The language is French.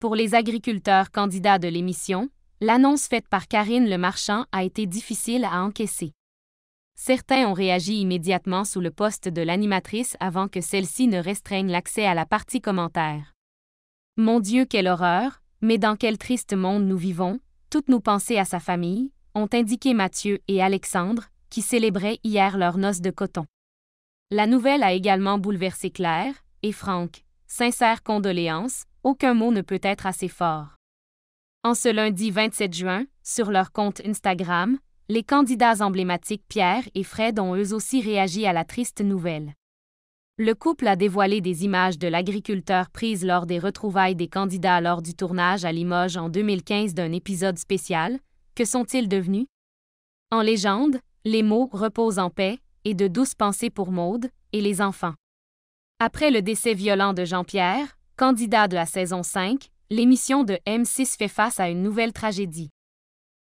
Pour les agriculteurs candidats de l'émission, l'annonce faite par Karine Le Marchand a été difficile à encaisser. Certains ont réagi immédiatement sous le poste de l'animatrice avant que celle-ci ne restreigne l'accès à la partie commentaire. Mon Dieu, quelle horreur, mais dans quel triste monde nous vivons, toutes nos pensées à sa famille, ont indiqué Mathieu et Alexandre, qui célébraient hier leurs noces de coton. La nouvelle a également bouleversé Claire et Franck. Sincère condoléances, aucun mot ne peut être assez fort. En ce lundi 27 juin, sur leur compte Instagram, les candidats emblématiques Pierre et Fred ont eux aussi réagi à la triste nouvelle. Le couple a dévoilé des images de l'agriculteur prises lors des retrouvailles des candidats lors du tournage à Limoges en 2015 d'un épisode spécial. Que sont-ils devenus? En légende, les mots reposent en paix, et de douces pensées pour Maude et les enfants. Après le décès violent de Jean-Pierre, candidat de la saison 5, l'émission de M6 fait face à une nouvelle tragédie.